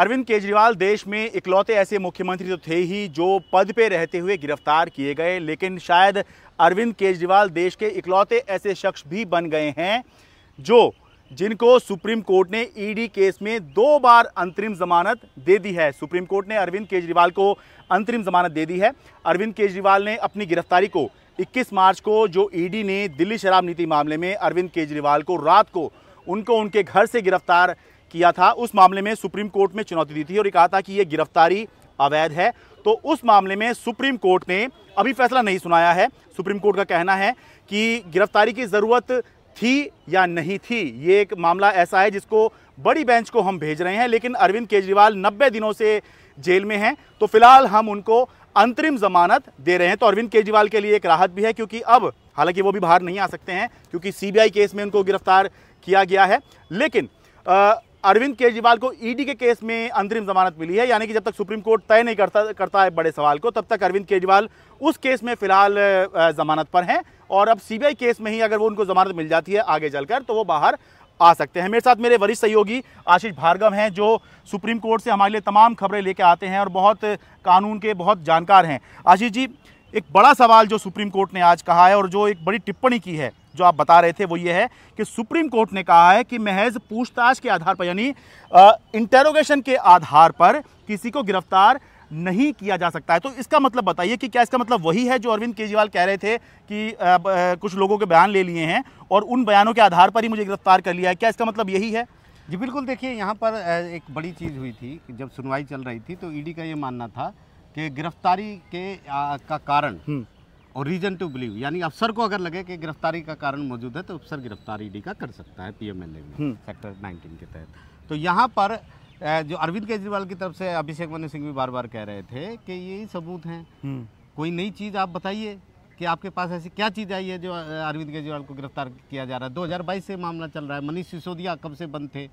अरविंद केजरीवाल देश में इकलौते ऐसे मुख्यमंत्री तो थे ही जो पद पे रहते हुए गिरफ्तार किए गए लेकिन शायद अरविंद केजरीवाल देश के इकलौते ऐसे शख्स भी बन गए हैं जो जिनको सुप्रीम कोर्ट ने ईडी केस में दो बार अंतरिम जमानत दे दी है सुप्रीम कोर्ट ने अरविंद केजरीवाल को अंतरिम जमानत दे दी है अरविंद केजरीवाल ने अपनी गिरफ्तारी को 21 मार्च को जो ईडी ने दिल्ली शराब नीति मामले में अरविंद केजरीवाल को रात को उनको उनके घर से गिरफ्तार किया था उस मामले में सुप्रीम कोर्ट में चुनौती दी थी और कहा था कि ये गिरफ्तारी अवैध है तो उस मामले में सुप्रीम कोर्ट ने अभी फैसला नहीं सुनाया है सुप्रीम कोर्ट का कहना है कि गिरफ्तारी की ज़रूरत थी या नहीं थी ये एक मामला ऐसा है जिसको बड़ी बेंच को हम भेज रहे हैं लेकिन अरविंद केजरीवाल 90 दिनों से जेल में हैं तो फिलहाल हम उनको अंतरिम जमानत दे रहे हैं तो अरविंद केजरीवाल के लिए एक राहत भी है क्योंकि अब हालांकि वो भी बाहर नहीं आ सकते हैं क्योंकि सीबीआई केस में उनको गिरफ्तार किया गया है लेकिन आ, अरविंद केजरीवाल को ईडी e के केस में अंतरिम जमानत मिली है यानी कि जब तक सुप्रीम कोर्ट तय नहीं करता करता है बड़े सवाल को तब तक अरविंद केजरीवाल उस केस में फिलहाल जमानत पर हैं और अब सीबीआई केस में ही अगर वो उनको जमानत मिल जाती है आगे चलकर तो वो बाहर आ सकते हैं मेरे साथ मेरे वरिष्ठ सहयोगी आशीष भार्गव हैं जो सुप्रीम कोर्ट से हमारे लिए तमाम खबरें लेके आते हैं और बहुत कानून के बहुत जानकार हैं आशीष जी एक बड़ा सवाल जो सुप्रीम कोर्ट ने आज कहा है और जो एक बड़ी टिप्पणी की है जो आप बता रहे थे वो ये है कि सुप्रीम कोर्ट ने कहा है कि महज पूछताछ के आधार पर यानी इंटेरोगेशन के आधार पर किसी को गिरफ्तार नहीं किया जा सकता है तो इसका मतलब बताइए कि क्या इसका मतलब वही है जो अरविंद केजरीवाल कह रहे थे कि आ, आ, कुछ लोगों के बयान ले लिए हैं और उन बयानों के आधार पर ही मुझे गिरफ्तार कर लिया है क्या इसका मतलब यही है जी बिल्कुल देखिए यहाँ पर एक बड़ी चीज़ हुई थी जब सुनवाई चल रही थी तो ईडी e का ये मानना था कि गिरफ्तारी के आ, का कारण हम्म। और रीजन टू बिलीव यानी अफसर को अगर लगे कि गिरफ्तारी का कारण मौजूद है तो अफसर गिरफ्तारी डी का कर सकता है पीएमएलए में सेक्टर हम्म। 19 के तहत तो यहाँ पर जो अरविंद केजरीवाल की तरफ से अभिषेक मनु सिंह भी बार बार कह रहे थे कि यही सबूत हैं हम्म। कोई नई चीज़ आप बताइए कि आपके पास ऐसी क्या चीज़ आई है जो अरविंद केजरीवाल को गिरफ्तार किया जा रहा है दो से मामला चल रहा है मनीष सिसोदिया कब से बंद थे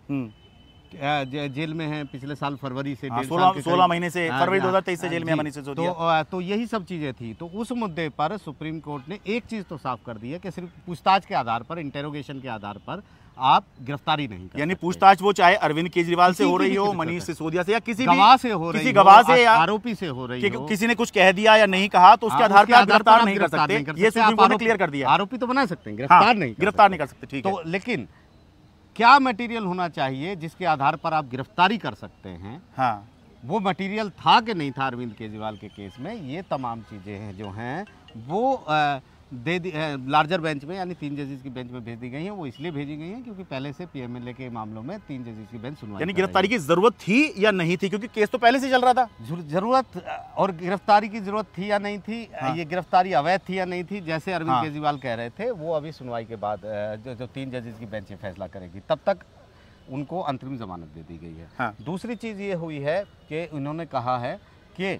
जेल में है पिछले साल फरवरी से हाँ, सोलह महीने से हाँ फरवरी हाँ। दो से जेल में मनीष सिसोदिया तो, तो यही सब चीज़ें थी तो उस मुद्दे पर सुप्रीम कोर्ट ने एक चीज़ तो साफ कर दी है कि सिर्फ पूछताछ के आधार पर इंटेरोगेशन के आधार पर आप गिरफ्तारी नहीं यानी पूछताछ वो चाहे अरविंद केजरीवाल से हो रही हो मनीष सिसोदिया से या किसी गवाह से हो रही किसी गवाह से या आरोपी से हो रही हो किसी ने कुछ कह दिया या नहीं कहा तो उसके आधार पर आप गिरफ्तार नहीं कर सकते ये सुप्रीम कोर्ट ने क्लियर कर दिया आरोपी तो बना सकते हैं गिरफ्तार नहीं गिरफ्तार नहीं कर सकते ठीक है तो लेकिन क्या मटेरियल होना चाहिए जिसके आधार पर आप गिरफ्तारी कर सकते हैं हाँ वो मटेरियल था कि नहीं था अरविंद केजरीवाल के केस में ये तमाम चीज़ें हैं जो हैं वो आ, दे दी लार्जर बेंच में यानी तीन जजेज की बेंच में भेज दी गई हैं वो इसलिए भेजी गई हैं क्योंकि पहले से पीएमएलए के मामलों में तीन जजेस की बेंच सुनवाई यानी गिरफ्तारी की जरूरत थी या नहीं थी क्योंकि केस तो पहले से चल रहा था जरूरत और गिरफ्तारी की जरूरत थी या नहीं थी हाँ। ये गिरफ्तारी अवैध थी या नहीं थी जैसे अरविंद हाँ। केजरीवाल कह रहे थे वो अभी सुनवाई के बाद जो, जो तीन जजेज की बेंच ये फैसला करेगी तब तक उनको अंतरिम जमानत दे दी गई है हाँ। दूसरी चीज़ ये हुई है कि उन्होंने कहा है कि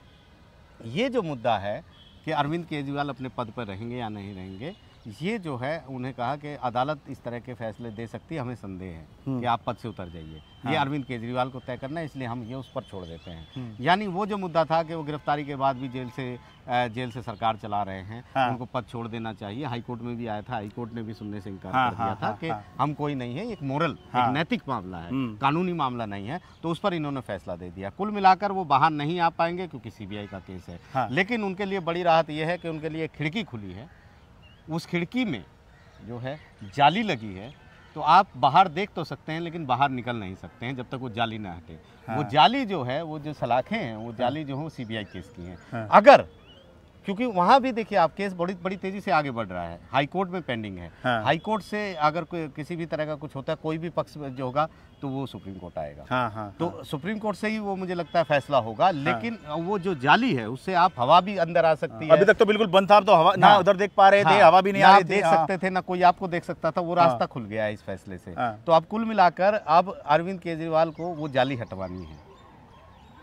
ये जो मुद्दा है कि अरविंद केजरीवाल अपने पद पर रहेंगे या नहीं रहेंगे ये जो है उन्हें कहा कि अदालत इस तरह के फैसले दे सकती है हमें संदेह है हम्म। कि आप पद से उतर जाइए हाँ। ये अरविंद केजरीवाल को तय करना है इसलिए हम ये उस पर छोड़ देते हैं हम्म। यानी वो जो मुद्दा था कि वो गिरफ्तारी के बाद भी जेल से जेल से सरकार चला रहे हैं हाँ। उनको पद छोड़ देना चाहिए हाईकोर्ट में भी आया था हाईकोर्ट ने भी सुनने से इनकार हाँ, कर दिया हाँ, था हाँ, कि हाँ। हम कोई नहीं है एक मोरल एक नैतिक मामला है हम्म। कानूनी मामला नहीं है तो उस पर इन्होंने फैसला दे दिया कुल मिलाकर वो बाहर नहीं आ पाएंगे क्योंकि सीबीआई का केस है लेकिन उनके लिए बड़ी राहत यह है कि उनके लिए खिड़की खुली है उस खिड़की में जो है जाली लगी है तो आप बाहर देख तो सकते हैं लेकिन बाहर निकल नहीं सकते हैं जब तक वो जाली ना हटे हाँ। वो जाली जो है वो जो सलाखें हैं वो जाली जो है वो सीबीआई केस की हैं हाँ। अगर क्योंकि वहाँ भी देखिए आप केस बड़ी बड़ी तेजी से आगे बढ़ रहा है हाईकोर्ट में पेंडिंग है हाँ। हाईकोर्ट से अगर कोई किसी भी तरह का कुछ होता है कोई भी पक्ष जो होगा तो वो सुप्रीम कोर्ट आएगा हाँ, हाँ, तो हाँ। सुप्रीम कोर्ट से ही वो मुझे लगता है फैसला होगा हाँ। लेकिन हाँ। वो जो जाली है उससे आप हवा भी अंदर आ सकती हाँ। है अभी तक तो बिल्कुल बंद था तो हवा ना हाँ। उधर देख पा रहे थे हवा भी नहीं आ देख सकते थे ना कोई आपको देख सकता था वो रास्ता खुल गया है इस फैसले से तो आप कुल मिलाकर अब अरविंद केजरीवाल को वो जाली हटवानी है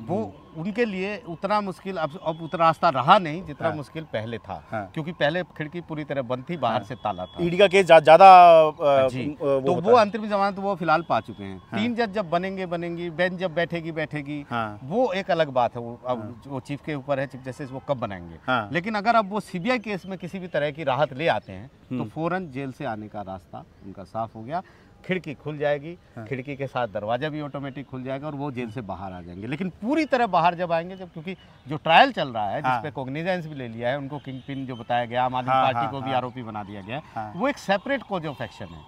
वो उनके लिए उतना मुश्किल अब अब उतना रास्ता रहा नहीं जितना हाँ। मुश्किल पहले था हाँ। क्योंकि पहले खिड़की पूरी तरह बंद थी बाहर हाँ। से ताला था ईडी का केस ज्यादा हाँ, जा, वो तो वो अंतरिम जमानत तो वो फिलहाल पा चुके हैं हाँ। तीन जज जब बनेंगे बनेंगी बेंच जब बैठेगी बैठेगी हाँ। वो एक अलग बात है वो अब वो हाँ। चीफ के ऊपर है चीफ जस्टिस वो कब बनाएंगे हाँ। लेकिन अगर अब वो सीबीआई केस में किसी भी तरह की राहत ले आते हैं तो हम्म। फौरन जेल से आने का रास्ता उनका साफ हो गया खिड़की खुल जाएगी हाँ। खिड़की के साथ दरवाजा भी ऑटोमेटिक खुल जाएगा और वो जेल से बाहर आ जाएंगे लेकिन पूरी तरह बाहर जब आएंगे जब क्योंकि जो ट्रायल चल रहा है जिसपे कोग्निजेंस हाँ। भी ले लिया है उनको किंग पिन जो बताया गया आम आदमी हाँ, पार्टी हाँ, को भी आरोपी बना दिया गया वो एक सेपरेट कोज ऑफ एक्शन है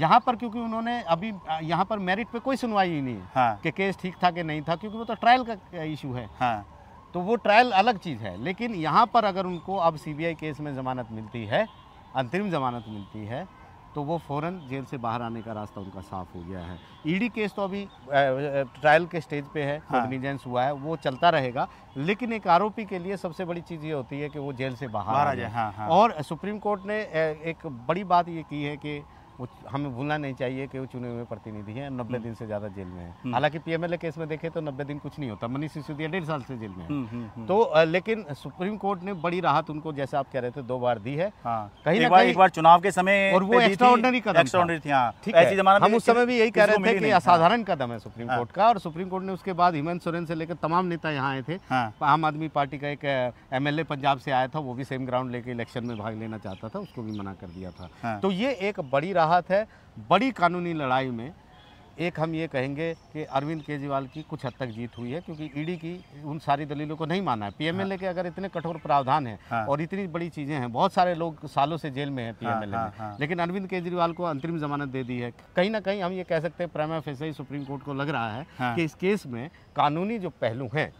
यहाँ पर क्योंकि उन्होंने अभी यहाँ पर मेरिट पे कोई सुनवाई ही नहीं है हाँ। कि केस ठीक था कि नहीं था क्योंकि वो तो ट्रायल का इशू है हाँ। तो वो ट्रायल अलग चीज़ है लेकिन यहाँ पर अगर उनको अब सीबीआई केस में ज़मानत मिलती है अंतरिम ज़मानत मिलती है तो वो फ़ौरन जेल से बाहर आने का रास्ता उनका साफ हो गया है ईडी e केस तो अभी ट्रायल के स्टेज पे है इंटेलिजेंस हाँ। हुआ है वो चलता रहेगा लेकिन एक आरोपी के लिए सबसे बड़ी चीज़ ये होती है कि वो जेल से बाहर आ जाए हाँ, हाँ। और सुप्रीम कोर्ट ने एक बड़ी बात ये की है कि वो हमें भूलना नहीं चाहिए कि वो चुने हुए प्रतिनिधि हैं नब्बे हम्म। दिन से ज़्यादा जेल में है हम्म। हालांकि पीएमएलए केस में देखें तो नब्बे दिन कुछ नहीं होता मनीष सिसोदिया डेढ़ साल से जेल में है हम्म, तो लेकिन सुप्रीम कोर्ट ने बड़ी राहत उनको जैसे आप कह रहे थे दो बार दी है हाँ। कहीं ना कहीं एक बार चुनाव के समय और वो एक्स्ट्राऑर्डिनरी कदम हाँ। ठीक है हम उस समय भी यही कह रहे थे कि असाधारण कदम है सुप्रीम हाँ। कोर्ट का और सुप्रीम कोर्ट ने उसके बाद हेमंत सोरेन से लेकर तमाम नेता यहाँ आए थे आम आदमी पार्टी का एक एमएलए पंजाब से आया था वो भी सेम ग्राउंड लेकर इलेक्शन में भाग लेना चाहता था उसको भी मना कर दिया था तो ये एक बड़ी राहत राहत है बड़ी कानूनी लड़ाई में एक हम ये कहेंगे कि अरविंद केजरीवाल की कुछ हद तक जीत हुई है क्योंकि ईडी की उन सारी दलीलों को नहीं माना है पीएमएलए हाँ। के अगर इतने कठोर प्रावधान हैं हाँ। और इतनी बड़ी चीज़ें हैं बहुत सारे लोग सालों से जेल में हैं पीएमएलए हाँ, हाँ, हाँ। लेकिन अरविंद केजरीवाल को अंतरिम जमानत दे दी है कहीं ना कहीं हम ये कह सकते हैं प्रेमा फैसई सुप्रीम कोर्ट को लग रहा है हाँ। कि इस केस में कानूनी जो पहलू हैं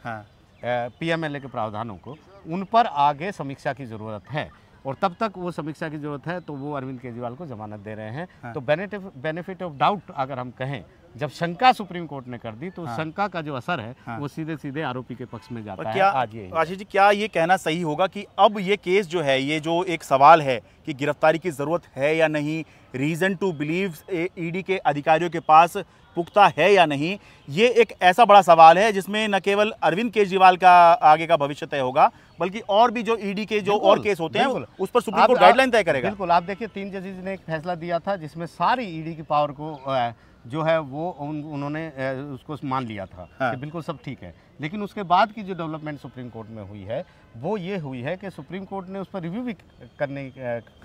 पी हाँ। के प्रावधानों को उन पर आगे समीक्षा की ज़रूरत है और तब तक वो समीक्षा की जरूरत है तो वो अरविंद केजरीवाल को जमानत दे रहे हैं हाँ। तो बेनिफिट बेनिफिट ऑफ डाउट अगर हम कहें जब शंका सुप्रीम कोर्ट ने कर दी तो हाँ। शंका का जो असर है हाँ। वो सीधे सीधे आरोपी के पक्ष में जाता क्या, है आज ये आशीष जी क्या ये कहना सही होगा कि अब ये केस जो है ये जो एक सवाल है कि गिरफ्तारी की ज़रूरत है या नहीं रीज़न टू बिलीव ईडी के अधिकारियों के पास पुख्ता है या नहीं ये एक ऐसा बड़ा सवाल है जिसमें न केवल अरविंद केजरीवाल का आगे का भविष्य तय होगा बल्कि और भी जो ईडी e के जो और केस होते हैं उस पर सुप्रीम कोर्ट गाइडलाइन तय करेगा बिल्कुल आप देखिए तीन जजेज ने एक फैसला दिया था जिसमें सारी ईडी e की पावर को जो है वो उन, उन्होंने उसको मान लिया था हाँ। कि बिल्कुल सब ठीक है लेकिन उसके बाद की जो डेवलपमेंट सुप्रीम कोर्ट में हुई है वो ये हुई है कि सुप्रीम कोर्ट ने उस पर रिव्यू भी करने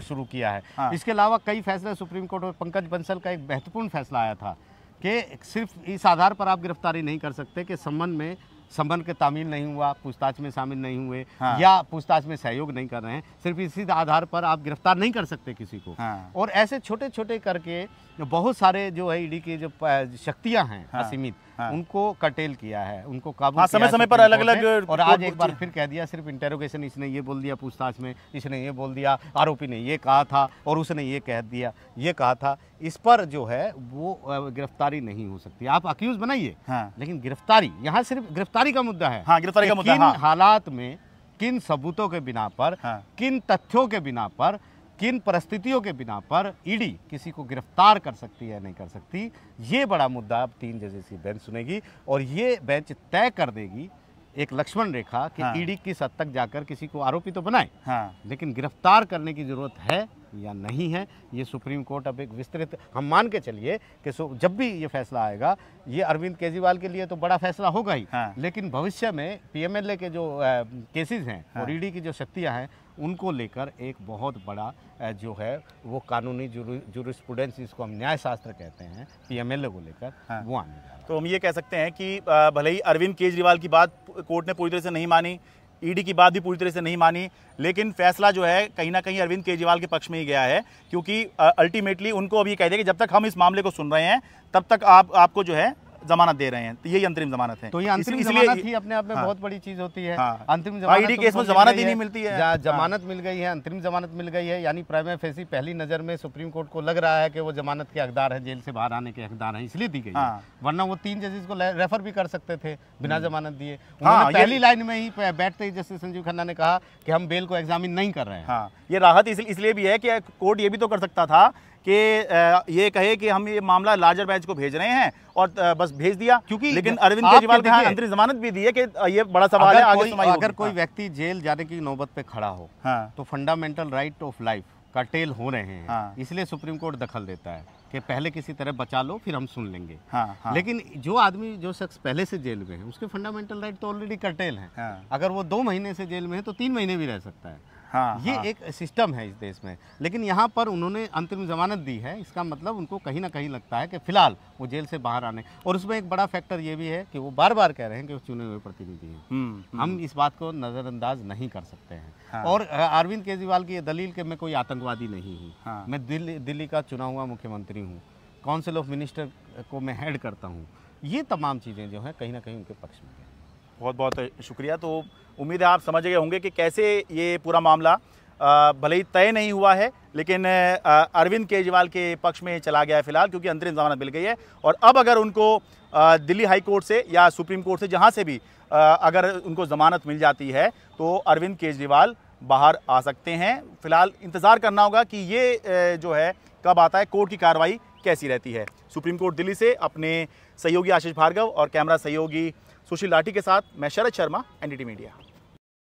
शुरू किया है हाँ। इसके अलावा कई फैसले सुप्रीम कोर्ट में पंकज बंसल का एक महत्वपूर्ण फैसला आया था कि सिर्फ इस आधार पर आप गिरफ्तारी नहीं कर सकते कि संबंध में संबंध के तामील नहीं हुआ पूछताछ में शामिल नहीं हुए हाँ। या पूछताछ में सहयोग नहीं कर रहे हैं सिर्फ इसी आधार पर आप गिरफ्तार नहीं कर सकते किसी को हाँ। और ऐसे छोटे छोटे करके बहुत सारे जो है ईडी की जो शक्तियां हैं हाँ। असीमित हाँ। उनको कटेल किया है उनको काबू हाँ, समय समय पर अलग अलग और आज एक बार फिर कह दिया सिर्फ इंटेरोगेशन इसने ये बोल दिया पूछताछ में इसने ये बोल दिया आरोपी ने ये कहा था और उसने ये कह दिया ये कहा था इस पर जो है वो गिरफ्तारी नहीं हो सकती आप अक्यूज बनाइए हाँ। लेकिन गिरफ्तारी यहाँ सिर्फ गिरफ्तारी का मुद्दा है हाँ, गिरफ्तारी का मुद्दा हाँ। हालात में किन सबूतों के बिना पर हाँ। किन तथ्यों के बिना पर किन परिस्थितियों के बिना पर ईडी किसी को गिरफ्तार कर सकती है नहीं कर सकती ये बड़ा मुद्दा अब तीन जजेस की बेंच सुनेगी और ये बेंच तय कर देगी एक लक्ष्मण रेखा कि हाँ। ईडी हाँ। किस हद तक जाकर किसी को आरोपी तो बनाए हाँ। लेकिन गिरफ्तार करने की जरूरत है या नहीं है ये सुप्रीम कोर्ट अब एक विस्तृत हम मान के चलिए कि जब भी ये फैसला आएगा ये अरविंद केजरीवाल के लिए तो बड़ा फैसला होगा ही हाँ। लेकिन भविष्य में पीएमएलए के जो केसेस हैं हाँ। और ईडी की जो शक्तियाँ हैं उनको लेकर एक बहुत बड़ा जो है वो कानूनी जूरिस्प्रूडेंस जिसको हम न्यायशास्त्र कहते हैं पीएमएलए को लेकर हाँ। वो आने जा तो हम ये कह सकते हैं कि भले ही अरविंद केजरीवाल की बात कोर्ट ने पूरी तरह से नहीं मानी ईडी की बात भी पूरी तरह से नहीं मानी लेकिन फैसला जो है कहीं ना कहीं अरविंद केजरीवाल के पक्ष में ही गया है क्योंकि अल्टीमेटली उनको अभी ये कह दिया कि जब तक हम इस मामले को सुन रहे हैं तब तक आप आपको जो है जमानत दे रहे हैं तो यही अंतरिम जमानत है तो ये अंतरिम जमानत ही अपने आप में हाँ। बहुत बड़ी चीज होती है हाँ। अंतरिम जमानत केस तो में जमानत ही नहीं मिलती है हाँ। जमानत मिल गई है अंतरिम जमानत मिल गई है यानी प्राइम फेसी पहली नजर में सुप्रीम कोर्ट को लग रहा है कि वो जमानत के हकदार है जेल से बाहर आने के हकदार है इसलिए दी गई वरना वो तीन जजेस को रेफर भी कर सकते थे बिना हम्म। जमानत दिए पहली लाइन में ही बैठते ही जस्टिस संजीव खन्ना ने कहा कि हम बेल को एग्जामिन नहीं कर रहे हैं ये राहत इसलिए भी है कि कोर्ट ये भी तो कर सकता था कि ये कहे कि हम ये मामला लार्जर बैच को भेज रहे हैं और बस भेज दिया क्योंकि लेकिन अरविंद केजरीवाल के यहाँ अंतरिम जमानत भी दी है कि ये बड़ा सवाल है आगे कोई, अगर कोई हाँ। व्यक्ति जेल जाने की नौबत पे खड़ा हो हाँ। तो फंडामेंटल राइट ऑफ लाइफ कटेल हो रहे हैं हाँ। इसलिए सुप्रीम कोर्ट दखल देता है कि पहले किसी तरह बचा लो फिर हम सुन लेंगे हाँ, हाँ। लेकिन जो आदमी जो शख्स पहले से जेल में है उसके फंडामेंटल राइट तो ऑलरेडी कटेल है हाँ। अगर वो दो महीने से जेल में है तो तीन महीने भी रह सकता है हाँ, ये हाँ। एक सिस्टम है इस देश में लेकिन यहाँ पर उन्होंने अंतरिम जमानत दी है इसका मतलब उनको कहीं ना कहीं लगता है कि फिलहाल वो जेल से बाहर आने और उसमें एक बड़ा फैक्टर ये भी है कि वो बार बार कह रहे हैं कि वो चुने हुए प्रतिनिधि हैं हम्म, हम्म। हम इस बात को नज़रअंदाज नहीं कर सकते हैं हाँ। और अरविंद केजरीवाल की दलील के मैं कोई आतंकवादी नहीं हूँ हाँ। मैं दिल्ली दिल्ली का चुना हुआ मुख्यमंत्री हूँ काउंसिल ऑफ मिनिस्टर को मैं हेड करता हूँ ये तमाम चीज़ें जो हैं कहीं ना कहीं उनके पक्ष में हैं बहुत बहुत शुक्रिया तो उम्मीद है आप समझ गए होंगे कि कैसे ये पूरा मामला भले ही तय नहीं हुआ है लेकिन अरविंद केजरीवाल के पक्ष में चला गया है फिलहाल क्योंकि अंतरिम जमानत मिल गई है और अब अगर उनको दिल्ली हाई कोर्ट से या सुप्रीम कोर्ट से जहां से भी अगर उनको ज़मानत मिल जाती है तो अरविंद केजरीवाल बाहर आ सकते हैं फिलहाल इंतज़ार करना होगा कि ये जो है कब आता है कोर्ट की कार्रवाई कैसी रहती है सुप्रीम कोर्ट दिल्ली से अपने सहयोगी आशीष भार्गव और कैमरा सहयोगी सुशील लाठी के साथ मैं शरद शर्मा एनडीटी मीडिया